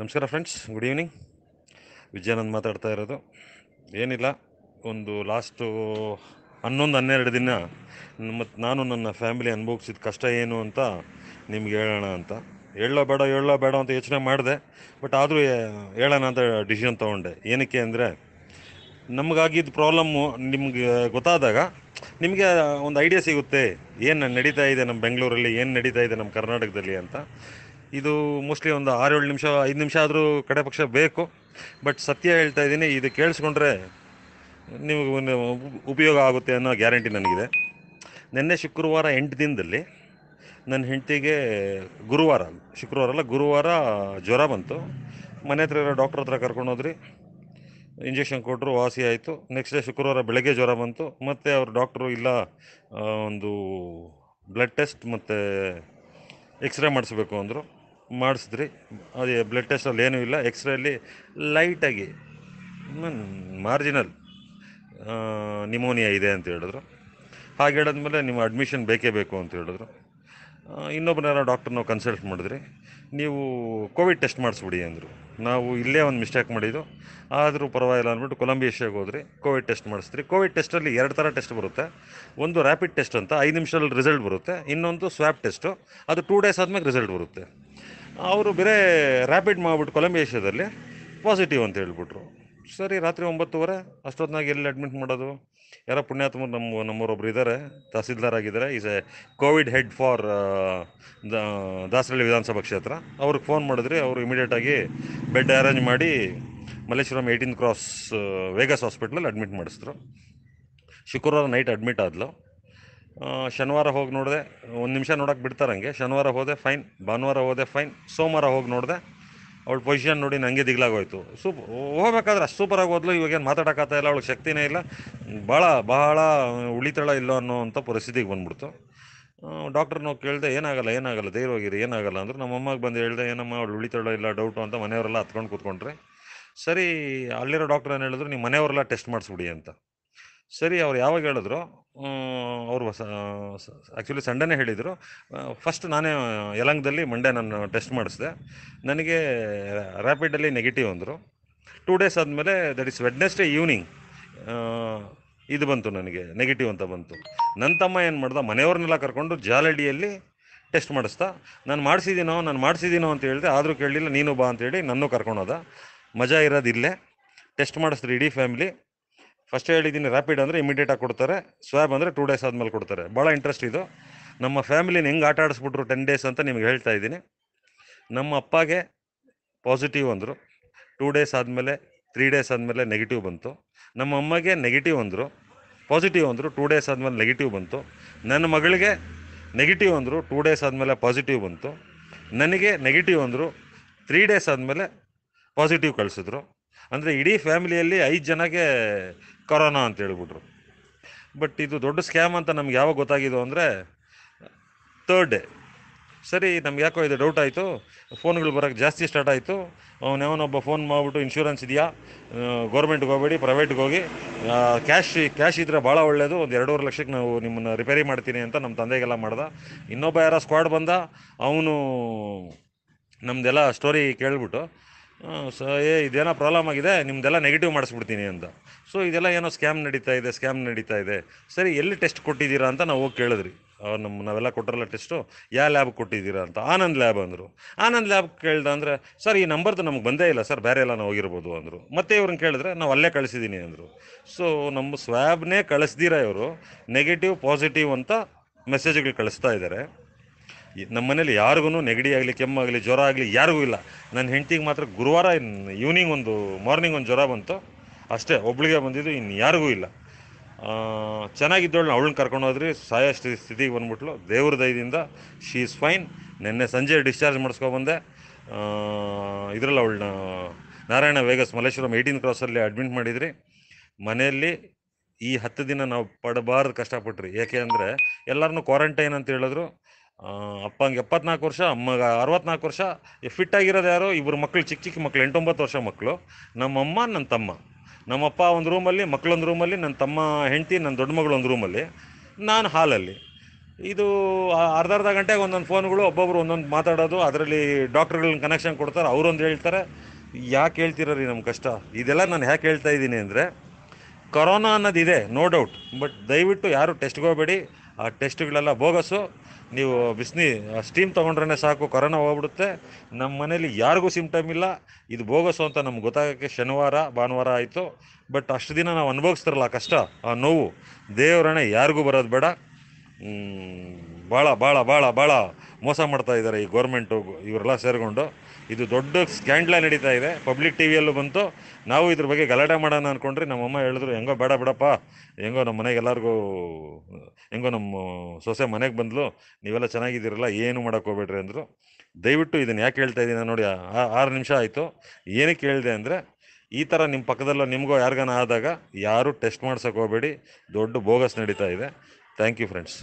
ನಮಸ್ಕಾರ friends good evening Vijayanand ಮಾತಾಡ್ತಾ ಇರೋದು ಏನಿಲ್ಲ ಒಂದು ಲಾಸ್ಟು ಹನ್ನೊಂದು ಹನ್ನೆರಡು ದಿನ ಮತ್ತು ನಾನು ನನ್ನ ಫ್ಯಾಮಿಲಿ ಅನುಭವಿಸಿದ ಕಷ್ಟ ಏನು ಅಂತ ನಿಮ್ಗೆ ಹೇಳೋಣ ಅಂತ ಹೇಳೋ ಬೇಡ ಹೇಳೋ ಬೇಡ ಅಂತ ಯೋಚನೆ ಮಾಡಿದೆ ಬಟ್ ಆದರೂ ಹೇಳೋಣ ಅಂತ ಡಿಸಿಷನ್ ತೊಗೊಂಡೆ ಏನಕ್ಕೆ ಅಂದರೆ ನಮಗಾಗಿದ್ದ ಪ್ರಾಬ್ಲಮ್ಮು ನಿಮಗೆ ಗೊತ್ತಾದಾಗ ನಿಮಗೆ ಒಂದು ಐಡಿಯಾ ಸಿಗುತ್ತೆ ಏನು ನಡೀತಾ ಇದೆ ನಮ್ಮ ಬೆಂಗಳೂರಲ್ಲಿ ಏನು ನಡೀತಾ ಇದೆ ನಮ್ಮ ಕರ್ನಾಟಕದಲ್ಲಿ ಅಂತ ಇದು ಮೋಸ್ಟ್ಲಿ ಒಂದು ಆರೇಳು ನಿಮಿಷ ಐದು ನಿಮಿಷ ಆದರೂ ಕಡೆ ಪಕ್ಷ ಬೇಕು ಬಟ್ ಸತ್ಯ ಹೇಳ್ತಾ ಇದ್ದೀನಿ ಇದು ಕೇಳಿಸ್ಕೊಂಡ್ರೆ ನಿಮಗೆ ಉಪಯೋಗ ಆಗುತ್ತೆ ಅನ್ನೋ ಗ್ಯಾರಂಟಿ ನನಗಿದೆ ನಿನ್ನೆ ಶುಕ್ರವಾರ ಎಂಟು ದಿನದಲ್ಲಿ ನನ್ನ ಹೆಂಡತಿಗೆ ಗುರುವಾರ ಶುಕ್ರವಾರ ಅಲ್ಲ ಗುರುವಾರ ಜ್ವರ ಬಂತು ಮನೆ ಹತ್ರ ಇರೋ ಡಾಕ್ಟ್ರ್ ಹತ್ರ ಕರ್ಕೊಂಡೋದ್ರಿ ಇಂಜೆಕ್ಷನ್ ಕೊಟ್ಟರು ವಾಸಿ ಆಯಿತು ನೆಕ್ಸ್ಟ್ ಡೇ ಶುಕ್ರವಾರ ಬೆಳಗ್ಗೆ ಜ್ವರ ಬಂತು ಮತ್ತು ಅವ್ರ ಡಾಕ್ಟ್ರು ಇಲ್ಲ ಒಂದು ಬ್ಲಡ್ ಟೆಸ್ಟ್ ಮತ್ತು ಎಕ್ಸ್ರೇ ಮಾಡಿಸ್ಬೇಕು ಅಂದರು ಮಾಡಿಸಿದ್ರಿ ಅದೇ ಬ್ಲಡ್ ಟೆಸ್ಟಲ್ಲಿ ಏನೂ ಇಲ್ಲ ಎಕ್ಸ್ರೇಲಿ ಲೈಟಾಗಿ ಮಾರ್ಜಿನಲ್ ನಿಮೋನಿಯಾ ಇದೆ ಅಂತ ಹೇಳಿದ್ರು ಹಾಗೆ ಹೇಳಿದ್ಮೇಲೆ ನಿಮ್ಮ ಅಡ್ಮಿಷನ್ ಬೇಕೇ ಬೇಕು ಅಂತ ಹೇಳಿದ್ರು ಇನ್ನೊಬ್ಬನ ಡಾಕ್ಟರ್ನ ಕನ್ಸಲ್ಟ್ ಮಾಡಿದ್ರಿ ನೀವು ಕೋವಿಡ್ ಟೆಸ್ಟ್ ಮಾಡಿಸ್ಬಿಡಿ ಅಂದರು ನಾವು ಇಲ್ಲೇ ಒಂದು ಮಿಸ್ಟೇಕ್ ಮಾಡಿದ್ದು ಆದರೂ ಪರವಾಗಿಲ್ಲ ಅಂದ್ಬಿಟ್ಟು ಕೊಲಂಬಿಯೇಷಿಯಾಗೆ ಹೋದ್ರಿ ಕೋವಿಡ್ ಟೆಸ್ಟ್ ಮಾಡಿಸ್ತೀರಿ ಕೋವಿಡ್ ಟೆಸ್ಟಲ್ಲಿ ಎರಡು ಥರ ಟೆಸ್ಟ್ ಬರುತ್ತೆ ಒಂದು ರ್ಯಾಪಿಡ್ ಟೆಸ್ಟ್ ಅಂತ ಐದು ನಿಮಿಷದಲ್ಲಿ ರಿಸಲ್ಟ್ ಬರುತ್ತೆ ಇನ್ನೊಂದು ಸ್ವಾಪ್ ಟೆಸ್ಟು ಅದು ಟೂ ಡೇಸ್ ಆದಮೇಲೆ ರಿಸಲ್ಟ್ ಬರುತ್ತೆ ಅವರು ಬೇರೆ ರ್ಯಾಪಿಡ್ ಮಾಡಿಬಿಟ್ಟು ಏಷ್ಯಾದಲ್ಲಿ ಪಾಸಿಟಿವ್ ಅಂತ ಹೇಳ್ಬಿಟ್ರು ಸರಿ ರಾತ್ರಿ ಒಂಬತ್ತುವರೆ ಅಷ್ಟೊತ್ತಿನಾಗ ಎಲ್ಲಿ ಅಡ್ಮಿಟ್ ಮಾಡೋದು ಯಾರೋ ಪುಣ್ಯಾತ್ಮ ನಮ್ಮ ನಮ್ಮವರೊಬ್ರು ಇದ್ದಾರೆ ತಹಸೀಲ್ದಾರ್ ಆಗಿದ್ದಾರೆ is a Covid head for Dasarahalli ವಿಧಾನಸಭಾ ಕ್ಷೇತ್ರ ಅವ್ರಿಗೆ ಫೋನ್ ಮಾಡಿದ್ರಿ ಅವರು ಇಮಿಡಿಯೇಟಾಗಿ ಬೆಡ್ ಅರೇಂಜ್ ಮಾಡಿ ಮಲ್ಲೇಶ್ವರಂ ಏಯ್ಟೀನ್ ಕ್ರಾಸ್ ವೇಗಸ್ ಹಾಸ್ಪಿಟ್ಲಲ್ಲಿ ಅಡ್ಮಿಟ್ ಮಾಡಿಸಿದ್ರು ಶುಕ್ರವಾರ ನೈಟ್ ಅಡ್ಮಿಟ್ ಆದ್ಲು ಶನಿವಾರ ಹೋಗಿ ನೋಡಿದೆ ಒಂದು ನಿಮಿಷ ನೋಡೋಕೆ ಬಿಡ್ತಾರಂಗೆ ಶನಿವಾರ ಹೋದೆ ಫೈನ್ ಭಾನುವಾರ ಹೋದೆ ಫೈನ್ ಸೋಮವಾರ ಹೋಗಿ ನೋಡಿದೆ ಅವಳ ಪೊಸಿಷನ್ ನೋಡಿ ನನಗೆ ದಿಗ್ಲಾಗೋಯ್ತು ಸೂಪ್ ಹೋಗ್ಬೇಕಾದ್ರೆ ಅಷ್ಟು ಸೂಪರಾಗಿ ಇವಾಗ ಏನು ಮಾತಾಡೋಕ್ಕಾಗ್ತಾ ಇಲ್ಲ ಅವಳಿಗೆ ಶಕ್ತಿನೇ ಇಲ್ಲ ಭಾಳ ಬಹಳ ಉಳಿತಾಳ ಇಲ್ಲ ಅನ್ನೋ ಅಂಥ ಪರಿಸ್ಥಿತಿಗೆ ಬಂದ್ಬಿಡ್ತು ಡಾಕ್ಟರ್ನೂ ಕೇಳಿದೆ ಏನಾಗಲ್ಲ ಏನಾಗಲ್ಲ ಧೈರ್ಯವಾಗಿರಿ ಏನಾಗಲ್ಲ ಅಂದ್ರೆ ನಮ್ಮಮ್ಮಗೆ ಬಂದು ಹೇಳಿದೆ ಏನಮ್ಮ ಅವಳು ಉಳಿತಳ ಇಲ್ಲ ಡೌಟು ಅಂತ ಮನೆಯವರೆಲ್ಲ ಹತ್ಕೊಂಡು ಕೂತ್ಕೊಂಡ್ರೆ ಸರಿ ಅಲ್ಲಿರೋ ಡಾಕ್ಟರ್ ಏನು ಹೇಳಿದ್ರು ನೀವು ಮನೆಯವರೆಲ್ಲ ಟೆಸ್ಟ್ ಮಾಡಿಸ್ಬಿಡಿ ಅಂತ ಸರಿ ಅವ್ರು ಯಾವಾಗ ಹೇಳಿದ್ರು ಅವರು ಆ್ಯಕ್ಚುಲಿ ಸಂಡೇನೇ ಹೇಳಿದರು ಫಸ್ಟ್ ನಾನೇ ಯಲಂಗದಲ್ಲಿ ಮಂಡೇ ನಾನು ಟೆಸ್ಟ್ ಮಾಡಿಸಿದೆ ನನಗೆ ರ್ಯಾಪಿಡಲ್ಲಿ ನೆಗೆಟಿವ್ ಅಂದರು ಟೂ ಡೇಸ್ ಆದಮೇಲೆ ದಟ್ ಇಸ್ ವೆಡ್ನೆಸ್ಡೇ ಈವ್ನಿಂಗ್ ಇದು ಬಂತು ನನಗೆ ನೆಗೆಟಿವ್ ಅಂತ ಬಂತು ನನ್ನ ತಮ್ಮ ಏನು ಮಾಡ್ದೆ ಮನೆಯವ್ರನ್ನೆಲ್ಲ ಕರ್ಕೊಂಡು ಜಾಲಡಿಯಲ್ಲಿ ಟೆಸ್ಟ್ ಮಾಡಿಸ್ತಾ ನಾನು ಮಾಡಿಸಿದ್ದೀನೋ ನಾನು ಮಾಡಿಸಿದ್ದೀನೋ ಅಂತ ಹೇಳಿದೆ ಆದರೂ ಕೇಳಲಿಲ್ಲ ನೀನು ಬಾ ಅಂತೇಳಿ ನನ್ನೂ ಕರ್ಕೊಂಡೋದ ಮಜಾ ಇರೋದಿಲ್ಲೇ ಟೆಸ್ಟ್ ಮಾಡಿಸಿದ್ರು ಇಡೀ ಫ್ಯಾಮಿಲಿ ಫಸ್ಟ್ ಹೇಳಿದ್ದೀನಿ ರ್ಯಾಪಿಡ್ ಅಂದರೆ ಇಮಿಡಿಯೇಟಾಗಿ ಕೊಡ್ತಾರೆ ಸ್ವ್ಯಾಬ್ ಅಂದರೆ ಟೂ ಡೇಸ್ ಆದಮೇಲೆ ಕೊಡ್ತಾರೆ ಭಾಳ ಇಂಟ್ರೆಸ್ಟ್ ಇದು ನಮ್ಮ ಫ್ಯಾಮಿಲಿನ ಹೆಂಗೆ ಆಟ ಆಡಿಸ್ಬಿಟ್ರು ಟೆನ್ ಡೇಸ್ ಅಂತ ನಿಮ್ಗೆ ಹೇಳ್ತಾ ಇದ್ದೀನಿ ನಮ್ಮ ಅಪ್ಪಗೆ ಪಾಸಿಟಿವ್ ಅಂದರು ಟೂ ಡೇಸ್ ಆದಮೇಲೆ ತ್ರೀ ಡೇಸ್ ಆದಮೇಲೆ ನೆಗೆಟಿವ್ ಬಂತು ನಮ್ಮ ಅಮ್ಮಗೆ ನೆಗೆಟಿವ್ ಅಂದರು ಪಾಸಿಟಿವ್ ಅಂದರು ಟೂ ಡೇಸ್ ಆದಮೇಲೆ ನೆಗೆಟಿವ್ ಬಂತು ನನ್ನ ಮಗಳಿಗೆ ನೆಗೆಟಿವ್ ಅಂದರು ಟೂ ಡೇಸ್ ಆದಮೇಲೆ ಪಾಸಿಟಿವ್ ಬಂತು ನನಗೆ ನೆಗೆಟಿವ್ ಅಂದರು ತ್ರೀ ಡೇಸ್ ಆದಮೇಲೆ ಪಾಸಿಟಿವ್ ಕಳಿಸಿದ್ರು ಅಂದರೆ ಇಡೀ ಫ್ಯಾಮಿಲಿಯಲ್ಲಿ ಐದು ಜನಕ್ಕೆ ಕೊರೋನಾ ಅಂತ ಹೇಳ್ಬಿಟ್ರು ಬಟ್ ಇದು ದೊಡ್ಡ ಸ್ಕ್ಯಾಮ್ ಅಂತ ನಮ್ಗೆ ಯಾವಾಗ ಗೊತ್ತಾಗಿದ್ದು ಅಂದರೆ ತರ್ಡ್ ಡೇ ಸರಿ ನಮ್ಗೆ ಯಾಕೋ ಇದು ಡೌಟ್ ಆಯಿತು ಫೋನ್ಗಳು ಬರೋಕ್ಕೆ ಜಾಸ್ತಿ ಸ್ಟಾರ್ಟ್ ಆಯಿತು ಅವನೇವನೊಬ್ಬ ಫೋನ್ ಮಾಡಿಬಿಟ್ಟು ಇನ್ಶೂರೆನ್ಸ್ ಇದೆಯಾ ಗೌರ್ಮೆಂಟ್ಗೆ ಹೋಗ್ಬೇಡಿ ಪ್ರೈವೇಟ್ಗೆ ಹೋಗಿ ಕ್ಯಾಶ್ ಕ್ಯಾಶ್ ಇದ್ದರೆ ಭಾಳ ಒಳ್ಳೆಯದು ಒಂದು ಎರಡೂವರೆ ಲಕ್ಷಕ್ಕೆ ನಾವು ನಿಮ್ಮನ್ನು ರಿಪೇರಿ ಮಾಡ್ತೀನಿ ಅಂತ ನಮ್ಮ ತಂದೆಗೆಲ್ಲ ಮಾಡ್ದ ಇನ್ನೊಬ್ಬ ಯಾರೋ ಸ್ಕ್ವಾಡ್ ಬಂದ ಅವನು ನಮ್ಮದೆಲ್ಲ ಸ್ಟೋರಿ ಕೇಳಿಬಿಟ್ಟು ಸೊ ಏ ಇದೇನೋ ಪ್ರಾಬ್ಲಮ್ ಆಗಿದೆ ನಿಮ್ದೆಲ್ಲ ನೆಗೆಟಿವ್ ಮಾಡಿಸ್ಬಿಡ್ತೀನಿ ಅಂತ ಸೊ ಇದೆಲ್ಲ ಏನೋ ಸ್ಕ್ಯಾಮ್ ನಡೀತಾ ಇದೆ ಸ್ಕ್ಯಾಮ್ ನಡೀತಾ ಇದೆ ಸರಿ ಎಲ್ಲಿ ಟೆಸ್ಟ್ ಕೊಟ್ಟಿದ್ದೀರಾ ಅಂತ ನಾವು ಹೋಗಿ ಕೇಳಿದ್ರಿ ಅವ್ರು ನಮ್ಮ ನಾವೆಲ್ಲ ಕೊಟ್ಟಿರಲ್ಲ ಟೆಸ್ಟು ಯಾವ ಲ್ಯಾಬ್ ಕೊಟ್ಟಿದ್ದೀರಾ ಅಂತ ಆನಂದ್ ಲ್ಯಾಬ್ ಅಂದರು ಆನಂದ್ ಲ್ಯಾಬ್ ಕೇಳ್ದೆ ಅಂದರೆ ಸರ್ ಈ ನಂಬರ್ದು ನಮ್ಗೆ ಬಂದೇ ಇಲ್ಲ ಸರ್ ಬೇರೆ ಎಲ್ಲ ನಾವು ಹೋಗಿರ್ಬೋದು ಅಂದರು ಮತ್ತೆ ಇವ್ರನ್ನ ಕೇಳಿದ್ರೆ ನಾವು ಅಲ್ಲೇ ಕಳಿಸಿದ್ದೀನಿ ಅಂದರು ಸೊ ನಮ್ಮ ಸ್ವ್ಯಾಬ್ನೇ ಕಳಿಸ್ದಿರ ಇವರು ನೆಗೆಟಿವ್ ಪಾಸಿಟಿವ್ ಅಂತ ಮೆಸೇಜ್ಗಳು ಕಳಿಸ್ತಾ ಇದ್ದಾರೆ ನಮ್ಮ ಮನೇಲಿ ಯಾರಿಗೂ ನೆಗಡಿ ಆಗಲಿ ಕೆಮ್ಮಾಗಲಿ ಜ್ವರ ಆಗಲಿ ಯಾರಿಗೂ ಇಲ್ಲ ನನ್ನ ಹೆಂಡತಿಗೆ ಮಾತ್ರ ಗುರುವಾರ ಈವ್ನಿಂಗ್ ಒಂದು ಮಾರ್ನಿಂಗ್ ಒಂದು ಜ್ವರ ಬಂತು ಅಷ್ಟೇ ಒಬ್ಳಿಗೆ ಬಂದಿದ್ದು ಇನ್ನು ಯಾರಿಗೂ ಇಲ್ಲ ಚೆನ್ನಾಗಿದ್ದವಳು ಅವಳನ್ನ ಕರ್ಕೊಂಡು ಹೋದ್ರಿ ಸಹಾಯ ಸ್ಥಿತಿಗೆ ಬಂದ್ಬಿಟ್ಲು ದೇವ್ರ ದಯದಿಂದ ಶೀ ಈಸ್ ಫೈನ್ ನಿನ್ನೆ ಸಂಜೆ ಡಿಸ್ಚಾರ್ಜ್ ಮಾಡಿಸ್ಕೊಬಂದೆ ಇದರಲ್ಲಿ ಅವಳನ್ನ ನಾರಾಯಣ ವೇಗಸ್ ಮಲ್ಲೇಶ್ವರಂ ಏಯ್ಟೀನ್ ಕ್ರಾಸಲ್ಲಿ ಅಡ್ಮಿಟ್ ಮಾಡಿದ್ರಿ ಮನೆಯಲ್ಲಿ ಈ ಹತ್ತು ದಿನ ನಾವು ಪಡಬಾರ್ದು ಕಷ್ಟಪಟ್ರಿ ಏಕೆ ಅಂದರೆ ಎಲ್ಲರನ್ನೂ ಕ್ವಾರಂಟೈನ್ ಅಂತ ಹೇಳಿದ್ರು ಅಪ್ಪಂಗೆ ಎಪ್ಪತ್ನಾಲ್ಕು ವರ್ಷ ಅಮ್ಮಗೆ ಅರವತ್ನಾಲ್ಕು ವರ್ಷ ಫಿಟ್ ಆಗಿರೋದು ಯಾರು ಇಬ್ಬರು ಮಕ್ಕಳು ಚಿಕ್ಕ ಚಿಕ್ಕ ಮಕ್ಕಳು ಎಂಟೊಂಬತ್ತು ವರ್ಷ ಮಕ್ಕಳು ನಮ್ಮಮ್ಮ ನನ್ನ ತಮ್ಮ ನಮ್ಮಪ್ಪ ಒಂದು ರೂಮಲ್ಲಿ ಮಕ್ಕಳೊಂದು ರೂಮಲ್ಲಿ ನನ್ನ ತಮ್ಮ ಹೆಂಡತಿ ನನ್ನ ದೊಡ್ಡ ಮಗಳು ಒಂದು ರೂಮಲ್ಲಿ ನಾನು ಹಾಲಲ್ಲಿ ಇದು ಅರ್ಧ ಅರ್ಧ ಗಂಟೆಗೆ ಒಂದೊಂದು ಫೋನ್ಗಳು ಒಬ್ಬೊಬ್ರು ಒಂದೊಂದು ಮಾತಾಡೋದು ಅದರಲ್ಲಿ ಡಾಕ್ಟ್ರ್ಗಳನ್ನ ಕನೆಕ್ಷನ್ ಕೊಡ್ತಾರೆ ಅವರೊಂದು ಹೇಳ್ತಾರೆ ಯಾಕೆ ಹೇಳ್ತಿರರಿ ನಮ್ಮ ಕಷ್ಟ ಇದೆಲ್ಲ ನಾನು ಯಾಕೆ ಹೇಳ್ತಾ ಇದ್ದೀನಿ ಅಂದರೆ ಕೊರೋನಾ ಅನ್ನೋದಿದೆ ನೋ ಡೌಟ್ ಬಟ್ ದಯವಿಟ್ಟು ಯಾರೂ ಟೆಸ್ಟ್ಗೆ ಹೋಗಬೇಡಿ ಆ ಟೆಸ್ಟ್ಗಳೆಲ್ಲ ಬೋಗಸು ನೀವು ಬಿಸ್ನಿ ಸ್ಟೀಮ್ ತೊಗೊಂಡ್ರೆ ಸಾಕು ಕೊರೋನಾ ಹೋಗ್ಬಿಡುತ್ತೆ ನಮ್ಮ ಮನೇಲಿ ಯಾರಿಗೂ ಸಿಂಪ್ಟಮ್ ಇಲ್ಲ ಇದು ಬೋಗಸು ಅಂತ ನಮ್ಗೆ ಗೊತ್ತಾಗೋಕ್ಕೆ ಶನಿವಾರ ಭಾನುವಾರ ಆಯಿತು ಬಟ್ ಅಷ್ಟು ದಿನ ನಾವು ಅನುಭವಿಸ್ತಿರಲ್ಲ ಕಷ್ಟ ಆ ನೋವು ದೇವರಣೆ ಯಾರಿಗೂ ಬರೋದು ಬೇಡ ಭಾಳ ಭಾಳ ಭಾಳ ಭಾಳ ಮೋಸ ಮಾಡ್ತಾ ಇದ್ದಾರೆ ಈ ಗೋರ್ಮೆಂಟು ಇವರೆಲ್ಲ ಸೇರಿಕೊಂಡು ಇದು ದೊಡ್ಡ ಸ್ಕ್ಯಾಂಡ್ಲ ನಡೀತಾ ಇದೆ ಪಬ್ಲಿಕ್ ಟಿ ವಿಯಲ್ಲೂ ಬಂತು ನಾವು ಇದ್ರ ಬಗ್ಗೆ ಗಲಾಟೆ ಮಾಡೋಣ ಅಂದ್ಕೊಂಡ್ರೆ ನಮ್ಮಮ್ಮ ಹೇಳಿದ್ರು ಹೆಂಗೋ ಬೇಡ ಬಿಡಪ್ಪ ಹೆಂಗೋ ನಮ್ಮ ಮನೆಗೆ ಎಲ್ಲರಿಗೂ ಹೆಂಗೋ ನಮ್ಮ ಸೊಸೆ ಮನೆಗೆ ಬಂದ್ಲು ನೀವೆಲ್ಲ ಚೆನ್ನಾಗಿದ್ದೀರಲ್ಲ ಏನು ಮಾಡೋಕ್ಕೆ ಹೋಗ್ಬೇಡ್ರಿ ಅಂದರು ದಯವಿಟ್ಟು ಇದನ್ನು ಯಾಕೆ ಹೇಳ್ತಾ ಇದ್ದೀನಿ ನೋಡಿ ಆರು ನಿಮಿಷ ಆಯಿತು ಏನಕ್ಕೆ ಕೇಳಿದೆ ಅಂದರೆ ಈ ಥರ ನಿಮ್ಮ ಪಕ್ಕದಲ್ಲೋ ನಿಮಗೋ ಯಾರಿಗಾನ ಆದಾಗ ಯಾರೂ ಟೆಸ್ಟ್ ಮಾಡ್ಸೋಕೆ ಹೋಗಬೇಡಿ ದೊಡ್ಡ ಬೋಗಸ್ ನಡೀತಾ ಇದೆ ಥ್ಯಾಂಕ್ ಯು ಫ್ರೆಂಡ್ಸ್